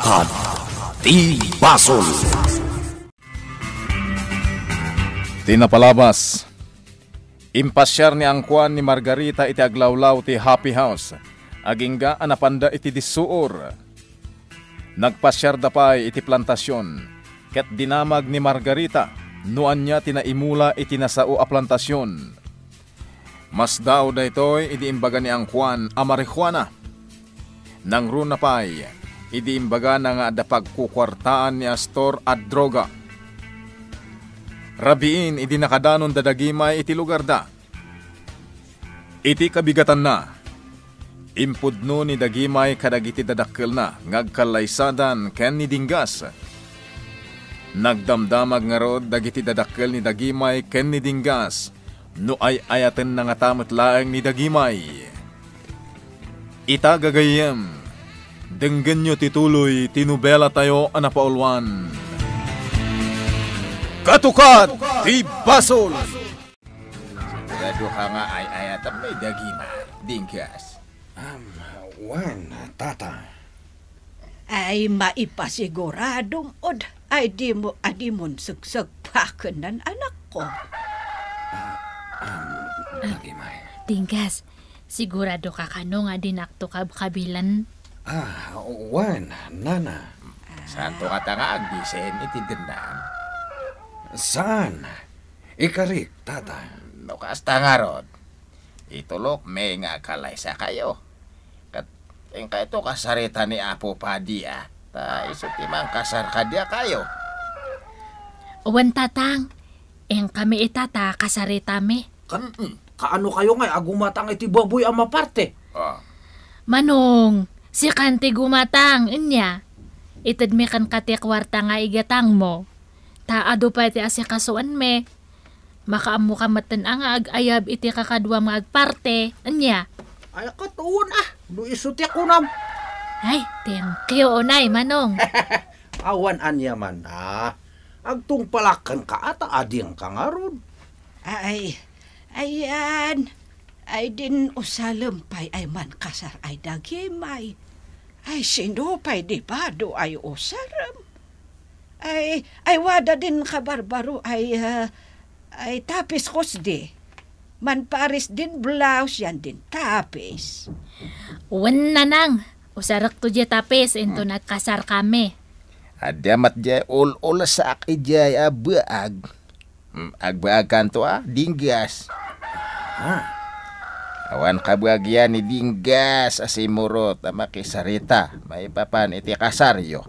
Buhat Tibasol Tinapalabas Impasyar ni ang ni Margarita iti aglawlaw ti Happy House agingga anapanda iti disuor Nagpasyar da pay iti plantasyon ket dinamag ni Margarita nuan niya tinaimula iti nasao a plantasyon Mas daw da ito'y iti imbaga ni ang kuan a marijuana Nang runa pay Idi imbaga na nga dapag ni Astor at droga. Rabiin idi nakadanon dadagimay iti lugar da. Iti kabigatan na. Impudno ni dagimay kadagiti dadakkel na ngagkalaysadan ken ni dinggas. Nagdamdamag nga rod dagiti dadakkel ni dagimay ken ni dinggas no ay ayaten na nga tamat laeng ni dagimay. Ita gagayem Denggenyo tituloy, tinubela tayo anapaulwan. Katukat, di basol! Graduha nga ay ayat ang may dagima, dingkas. Um, Juan, tata. Ay maipasiguradong od ay di mo adimon sugsag pakan ng anak ko. Uh, ah, um, Dingkas, sigurado ka kano nga dinakto kab kabilan Ah, Juan, Nana. Santo katangaan, Vicente, tindendaan. Saan? Ikarik, tata. Nukas tangarod. Itulok may nga kalaysa kayo. Kat, yung ka ito kasarita ni Apo Padia. Ta isot imang kasar kadya kayo. Uwan tatang, Eng kami itata kasarita mi. Kan, mm, kaano kayo nga agumatang iti baboy ang maparte? Ah. Manong, Si kante gumatang, inya. Itadmi kan kati nga igatang mo. Taado pa iti asikasuan me. Makaamu ka matan nga agayab iti kakadwa nga agparte, inya. Ay, katuon ah, luisuti ko nam. Ay, thank you, onay, manong. Awan anya man ah. Agtong palakan ka ata ading kangarod. Ay, ayan. Ay din usalampay ay man kasar ay dagimay. Ay sinupay di ba do ay usaram. Ay, ay wada din kabarbaro ay, uh, ay tapis kusdi. Man paris din blouse yan din tapis. Wen na nang. Usarak to di tapis into hmm. nagkasar kami. Adamat di ol ol sa aki di abaag. Hmm, agbaag kanto ah, dinggas. Ha? Huh. Awan kabagian ni Dinggas asimurot ama kisarita maipapan iti kasaryo.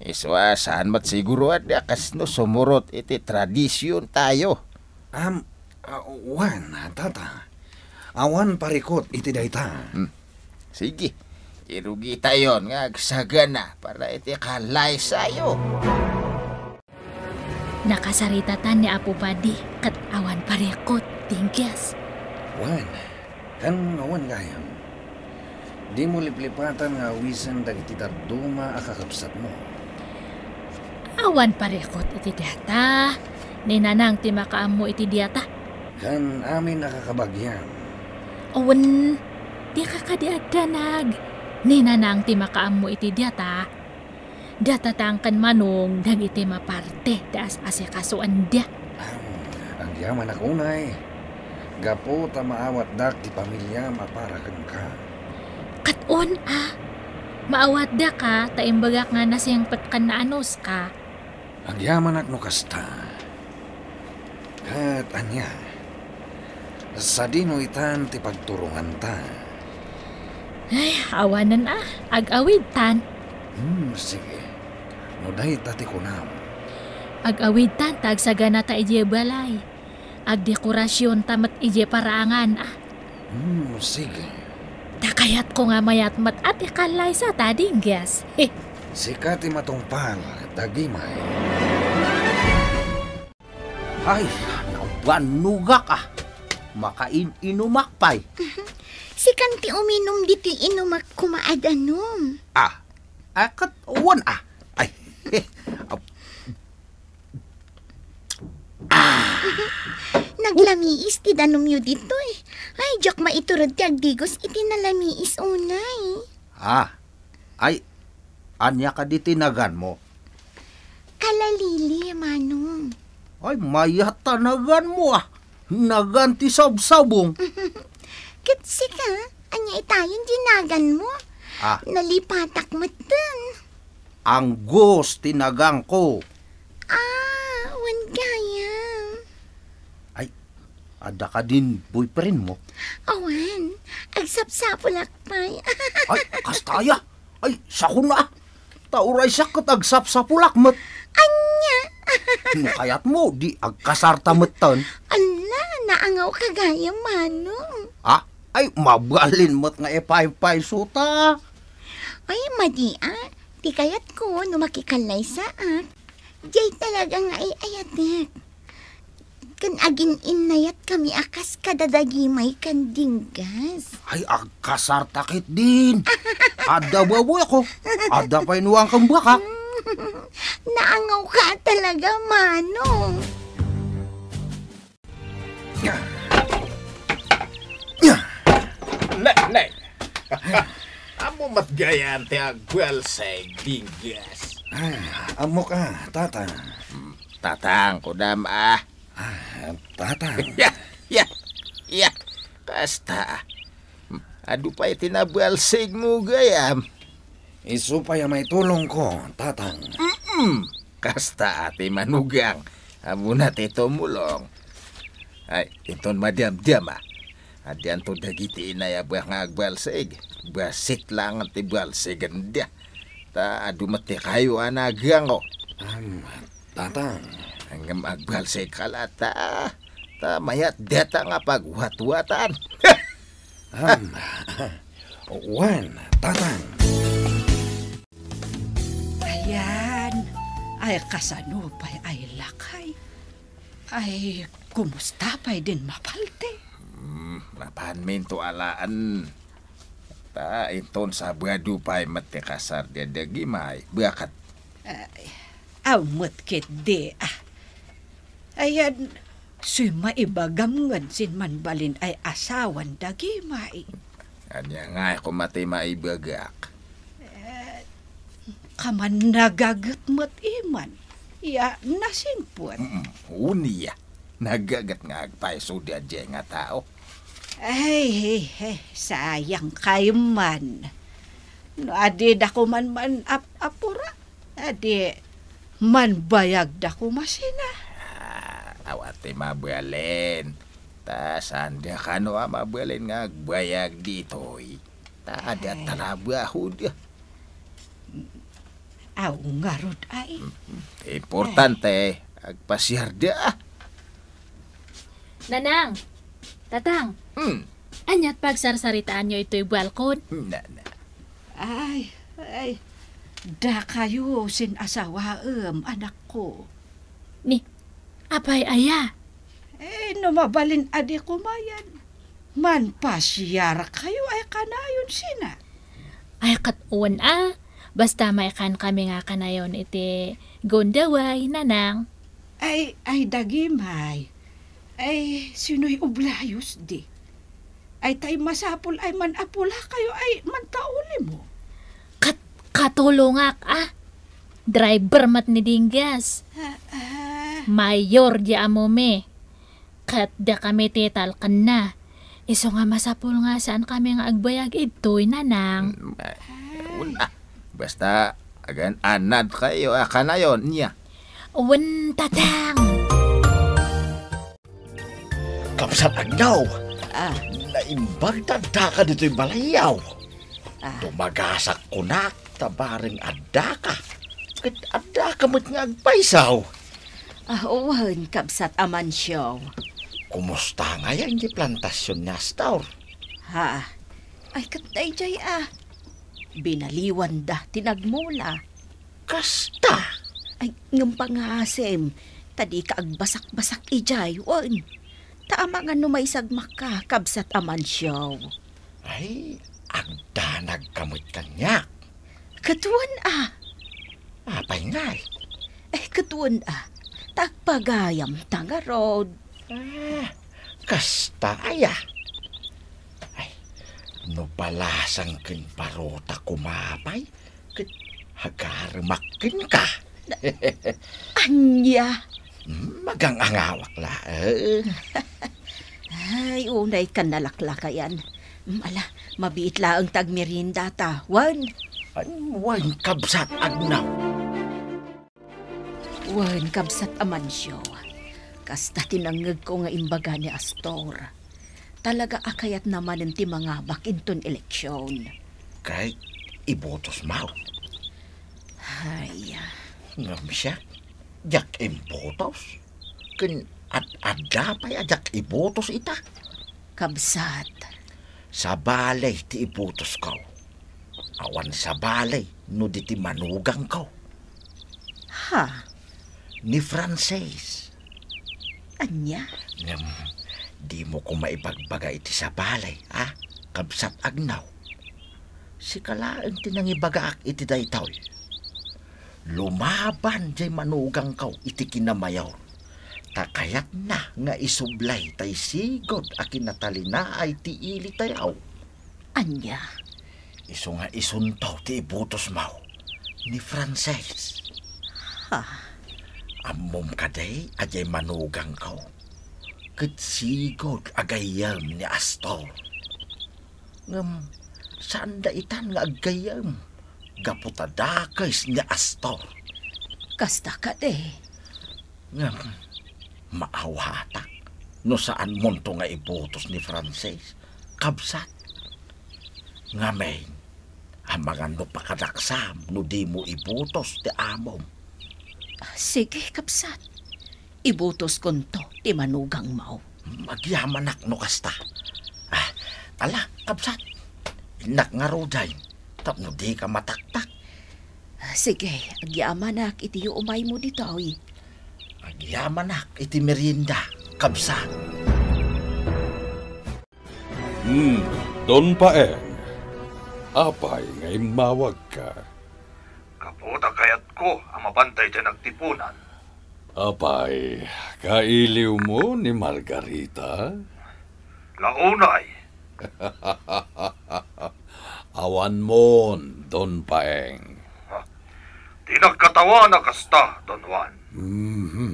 Iswa saan mat siguro at no sumurot iti tradisyon tayo. Am, awan, uh, tata. Awan parikot iti dayta. Hmm. Sige, irugi tayo nga agsagana para iti kalay sayo. Nakasarita tan ni Apo Padi kat awan parikot, Dinggas. Awan, Ang awan gayam, di mo liplipatan nga wisan dagiti tarduma akakapsat mo. Awan parekot iti diyata. Ninanang ti makaam mo iti diyata. Kan amin nakakabagyan. Awan, di kakadiadanag. Ninanang ti makaam mo iti diyata. Datatang kan manong dagiti maparte daas asikasuan dia. Ang, ang yaman akunay. Eh. Gapo ta maawat dak di pamilya maparakan ka. Katon ah. Maawat da ka, ah. taimbagak nga na siyang patkan na anos ka. Agyaman ak no kasta. Kat anya. Sa dino itan ti pagturungan ta. Ay, awanan ah. Agawid tan. Hmm, sige. No dahi tati kunam. Agawid tan, tagsaga na ta balay dekorasyon tamat ije paraangan ah. Hmm, sige. Takayat ko nga mayat mat at ikalay sa tading gas. Sikat Sikati matumpal, dagimay. Ay, nawanugak ah. Makain inumak pay. si kanti uminom dito inumak kumaad anom. Ah, akat uwan ah. Ay, ah. Naglamiis ti danumyo dito eh. Ay, jak maiturod ti agdigos iti nalamiis unay. Ah, ay, anya ka di tinagan mo? Kalalili, manong. Ay, mayata nagan mo ah. Nagan ti sabsabong. Kitsi ka, anya itayon dinagan mo. Ah. Nalipatak matan. Ang gos tinagang ko Ada ka din boyfriend mo. Awan, agsapsapulak lakpay. ay, kastaya. Ay, sakuna. Tauray sa kat agsapsapulak mat. Anya. no, kayat mo, di agkasarta matan. Ala, naangaw kagaya manong. Ah, ay, mabalin mat nga e pay suta. Ay, madi ah. Di kayat ko, numakikalay sa ak. Ah. Jay talaga nga ay ayatek. Eh kan agin inayat kami akas kadadagimay kan dinggas. Ay, akas artakit din. Ada baboy ako. Ada pa inuwang kang baka. Naangaw ka talaga, Manong. Nay, nay. Amo matgayante agwal sa dinggas. Ah, amo ka, tata. Hmm, tatang, kudam ah. ತಾತ ಯಾ ya, ya. kasta. Adu pa itinabual sig mo gayam. Isupaya may tulong ko, tatang. Mm-mm. Kasta ati manugang. Amo na tito mulong. Ay, iton madiam-diam ah. Adiyan to dagiti inay abuah nga agbalsig. Basit lang ang tibalsig dia. Ta adu mati kayo anagang ko. Oh. Um, tatang. Hanggang magbalse kalata. Tamayat deta nga pagwatwatan. Ama, uwan, tatang. Ayan, ay kasanupay ay lakay. Ay, kumusta pa'y din mapalte? Hmm, napahan min to alaan. Ta, iton sa buwadu pa'y matikasar de dagimay. Buakat. Ay, amot kit de ah. Ayan, si maibagam ngan sin manbalin ay asawan dagimay. Anya nga ako eh, matay maibagak. Eh, kaman nagagat mat iman. Ya, nasin puan. Mm, uniya. Nagagat nga agpaiso di nga tao. Ay, hey, hey, sayang kayo man. No, adi dako man man ap apura. Adi, man bayag dako masina ti mabuelen. Ta sandya kano a ah, mabuelen nga bayag ditoy. Eh. Ta ada talabaho dia. Aw nga rod ay. Importante eh. Eh. agpasyar dia. Ah. Nanang, tatang. Hmm. Anyat pagsarsaritaan nyo ito'y balkon? Na, na. Ay, ay. Da kayo sin asawa um, anak ko. Ni, Apay aya. Eh, no mabalin adi kumayan. Man pasyara kayo ay kanayon sina. Ay katuan ah. Basta may kan kami nga kanayon iti gondaway nanang. Ay, ay dagimay. Ay, sino'y ublayos di. Ay tay masapol ay man apula kayo ay man tauli mo. Kat katulungak ah. Driver mat ni Dingas. Ha, ah, Mayor di amo me. Kat da kami tital kan na. Iso nga masapul nga saan kami nga agbayag ito'y nanang. Wala. Mm, Basta agan anad kayo akanayon ah, niya. Wentatang! Kapsatag daw! Ah. Naimbag tagdaka dito'y balayaw. Ah. Tumagasak ko na tabaring adaka. Kat adaka mo't nga agpaisaw. Ah, uwan, kabsat aman siyo. Kumusta nga yan di plantasyon niya, Astor? Ha, ay katay jay ah. Binaliwan da, tinagmula. Kasta? Ay, ng pangasem, tadi ka agbasak-basak ijay, on. Tama nga may sagmak ka, kabsat aman siyo. Ay, agdanag kamot kanyak. Katuan ah. Apay nga eh. Eh, katuan ah. Tagpagayam tagarod. Ah, kasta aya. Ay, no balasang kin parota kumapay. Kin hagarmakin ka. Anya. Hmm, magang angawak la. Eh. Ay, unay ka yan. Mala, hmm, mabiit la ang tagmerinda ta. Wan. Wan kabsat agnaw. Wan kabsat amansyo. siyo. Kasta tinangag ko nga imbaga ni Astor. Talaga akayat naman ng timangabak inton eleksyon. Kay ibotos mao. Ay. Ah. Ngam siya. Jak imbotos. Kin at ada pa ajak ibotos ita. Kabsat. Sa balay ti ibotos ko. Awan sa balay no di ti manugang ko. Ha? ni Frances. Anya? Um, di mo ko maibagbaga iti sa balay, ha? Kabsat agnaw. Si kalaan tinangibagaak iti daytaw. Lumaban jay manugang kaw iti kinamayaw. Takayat na nga isublay tay sigod akin natalina ay tiili tayaw. Anya? Isu nga isuntaw ti ibutos mao ni Frances. Ha? Amom kaday ajay manugang ko. Kitsigod agayam ni Astor. Ngam, sanda itan nga agayam? Gaputadakis ni Astor. Kasta ka de. Ngam, maawatak. No saan monto nga ibutos ni Frances? Kabsat. Ngamay, ang mga no no di mo ibutos ti amom Sige, kapsat. Ibutos kon to, ti manugang mao. Magyamanak no kasta. Ah, tala, kapsat. Inak nga roday. Tapno di ka mataktak. Ah, sige, agyamanak iti umay mo dito, eh. Agyamanak iti merienda, kapsa. Hmm, Don Paeng, eh. apay ngay mawag ka ko ang mabantay sa nagtipunan. Apay, kailiw mo ni Margarita? Launay. Awan mo, Don Paeng. Di nagkatawa na kasta, Don Juan. Mm-hmm.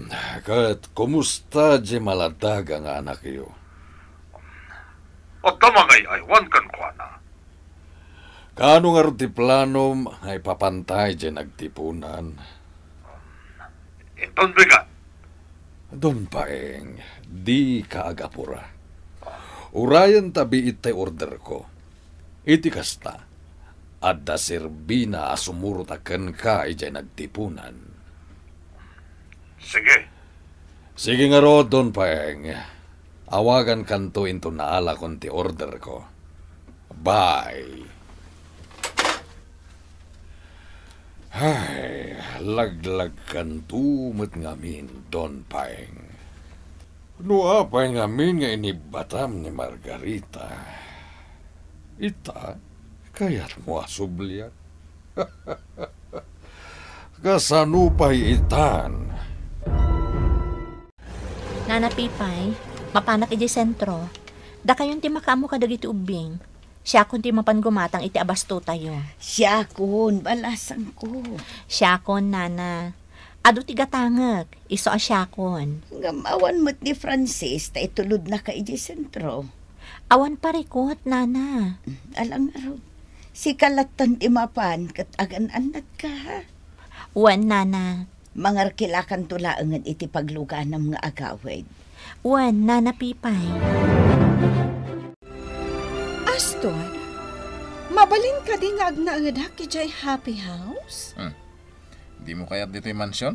kumusta di maladaga nga anak iyo? At damangay ay wan kan kwa na. Kaano nga ti plano ay papantay dyan nagtipunan? Inton ka? Don paeng, di kaagapura. Urayan tabi itay order ko. Iti kasta. At da sirbina asumurutakan ka ijay nagtipunan. Sige. Sige nga ro, Don Paeng. Awagan kanto into naala kon ti order ko. Bye. Ay, laglag kan tumat ngamin, Don Paeng. No apay ngamin nga inibatam ni Margarita. Ita, kaya't mo asubliak. pa itan. Nanapipay, mapanat iti sentro. Da kayon ti makaamu ka dagiti ubing. Siya kun ti mapangumatang iti abasto tayo. Siya kun, balasan ko. Siya kun, nana. Ado ti gatangag, iso a siya kun. Gamawan mo't ni Francis, ta itulod na ka iti sentro. Awan parikot, nana. Mm, alang araw, si kalatan ti mapan, kat agan-anat ka ha. Wan, nana. Mangarkilakan tulaangan iti paglugaan ng mga agawid. Wan, nana pipay. Nana pipay. Pastor, mabalin ka din nga agnaagad ha kay Happy House? Hmm. Di mo kayat dito'y yung mansyon?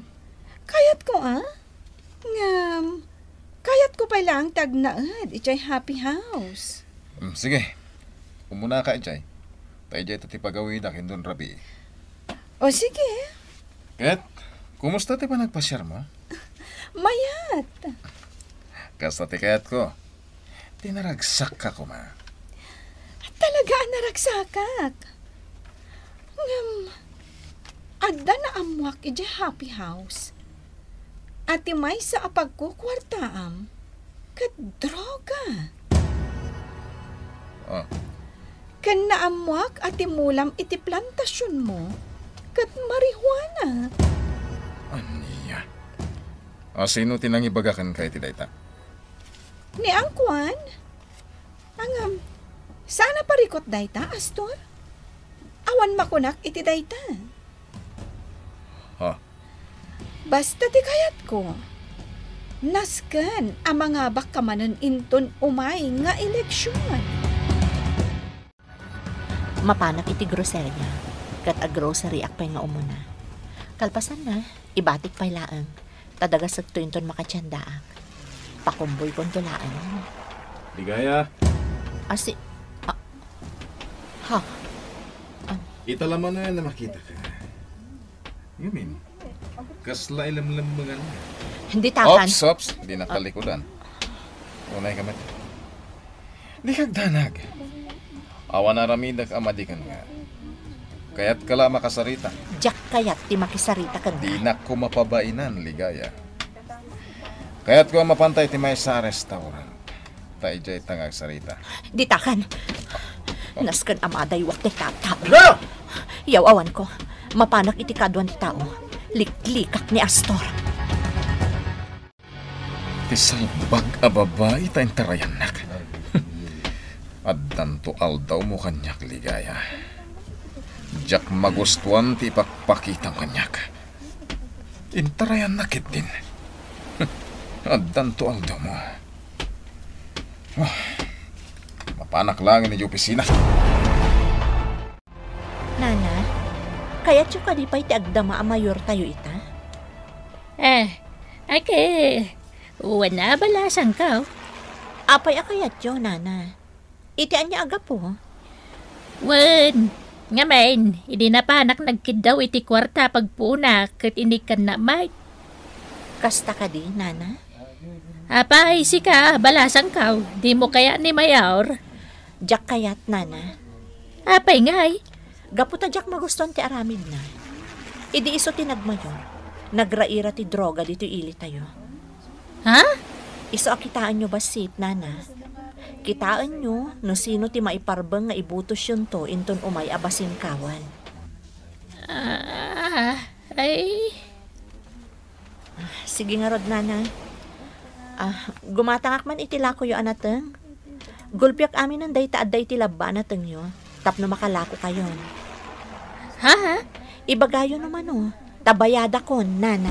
Kayat ko ah. Nga, mm, kayat ko pala lang tagnaad, ah, Ijay Happy House. Mm, sige, umuna ka, Ijay. Tayo Ijay tatipagawin na kindon rabi. O sige. Ket, kumusta ti pa nagpasyar mo? Mayat. Kasta ti kayat ko. Tinaragsak ka ko ma talaga naragsakak. Ngam, agda na amwak ije happy house. Ati may sa apag kat droga. Ah. Kan na amwak ati mulam iti plantasyon mo, kat marihuana. Aniya. Ah, sino tinangibaga kay ti dayta? Ni Angkwan. Angam, sana parikot dayta, Astor. Awan makunak iti dayta. Ha? Basta ti kayat ko. Nasken ang mga bakamanan inton umay nga eleksyon. Mapanak iti groserya. Kat a grocery akpay nga umuna. Kalpasan na, ibatik pay laang. Tadagasag to inton makatsandaak. Pakumboy kon tulaan. Ligaya. Asi, Ha? Kita Itala mo na yan na makita ka. You mean? Kasla ilamlam mo nga Hindi takan. Ops, ops. Hindi natalikudan. Uh. Unay kamit. Di kagdanag. Awa na ramidag amadikan nga. Kaya't ka kala makasarita. Jack kaya't ti makisarita ka nga. Di na ko mapabainan, ligaya. Kaya't ko mapantay ti may sa restaurant. Taijay tangag sarita. Di Naskan amaday wak ni tatao. No! Yawawan ko, mapanak itikadwan ni tao. Liklikak ni Astor. Tisalbag a babae tayong nak. At danto aldaw mo kanyak ligaya. Jack magustuhan ti pakpakitang kanyak. Intarayan na kit din. At danto aldaw mo. Oh. Panaklangin ninyo opisina. Nana, kaya tsuka di pa agdama a mayor tayo ita? Eh, ake, wana balasan ka. Apay akayat yo, Nana. Iti anya aga po. Wan, ngamen, hindi na panak nagkidaw iti kwarta pagpuna kat inikan na may. Kasta ka di, Nana? Apay, sika, balasan ka. Di mo kaya ni Mayor. Jak kayat na na. Apay ah, ngay. Gaputa jak maguston ti aramid na. Idi iso ti nagmayo. Nagraira ti droga dito ili tayo. Ha? Iso akitaan nyo ba sip, nana? Kitaan nyo no sino ti maiparbang nga ibutos yun to inton umay abasin kawan. Ah, ay... Ah, sige nga, Rod, nana. Ah, gumatangak man itila ko yung anatang. Gulpyak amin ang dayta at dayti labanat nyo. Tapno makalako kayo. Ha? ha? Ibagayo naman o. Oh. Tabayada ko, nana.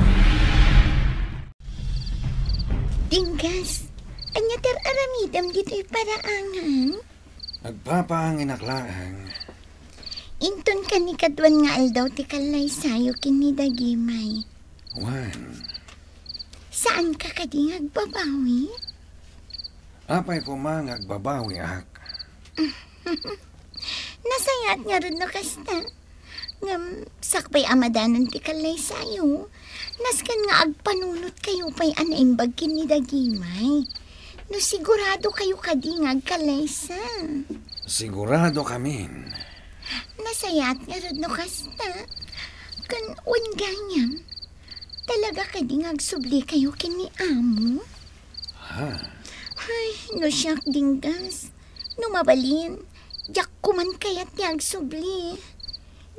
Tinggas, anya ter aramidam dito'y paraangan? Agpapaangin aklaang. Inton ka ni Kadwan nga aldaw ti kalay sayo kinidagimay. Wan. Saan ka kading agbabawi? Eh? Apay ko man agbabawi ak. Nasayat nga rin no kasta. Ngam, sakpay amadanan ti kalay sayo. Naskan nga agpanunot kayo pa'y anaimbag ni Dagimay. No sigurado kayo kadingag kalaysa. Sigurado kamin. Nasayat nga rin no kasta. Kan un ganyan. Talaga kadingag subli kayo kini amo. Ha? Ay, no siyak dinggas. No mabalin. Yak kuman kayat yag subli.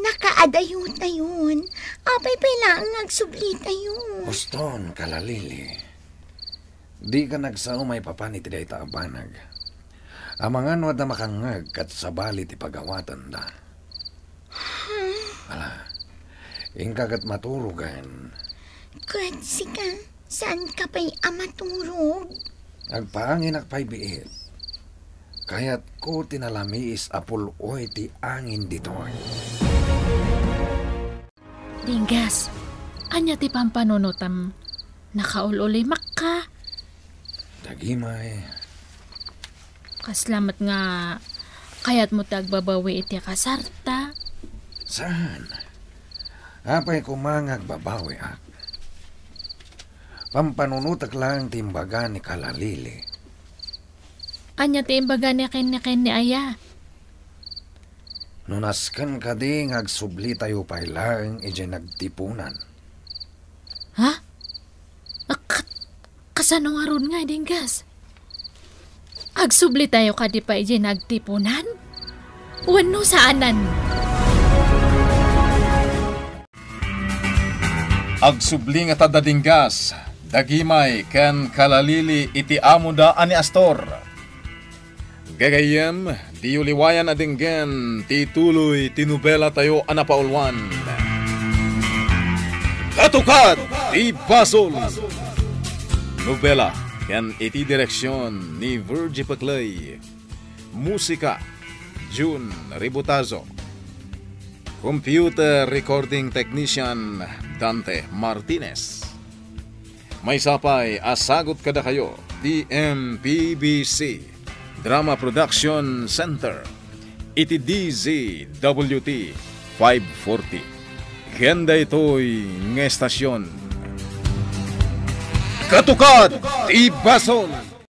Nakaadayo tayon. Apay pala ang nagsubli tayo. Guston, kalalili. Di ka nagsao may papanit day taabanag. Amangan wad na makangag kat sabali ti pagawatan da. Hmm. Ala, ingkagat maturugan. Kat sika, saan ka pa'y amaturog? Nagpaangin ak paibiit. Kaya't ko tinalamiis apul oy ti angin ditoy. Dingas, anya ti pampanonotam nakaululi makka. Dagimay. Kaslamat nga kayat mo tagbabawi iti kasarta. Saan? Apay kumangag babawi ak pampanunutak lang timbaga ni kalalili. Anya timbaga ni ken ni ni aya. Nunaskan ka di ngagsubli tayo pa ilang ije nagtipunan. Ha? Akat, kasano nga ron nga, Dinggas? Agsubli tayo ka di pa ije nagtipunan? Wano saanan? Agsubli nga tadadinggas, dagimay ken kalalili iti amuda ani Astor. Gagayem, liwayan adinggen, tituloy tinubela tayo anapaulwan. Katukat, di Basol! Nobela, ken iti direksyon ni Virgie Paclay. Musika, June Ributazo. Computer Recording Technician, Dante Martinez. May sapay, asagot kada kayo. TMPBC, Drama Production Center. Iti DZWT 540. Kenda ito'y ng estasyon. Katukat!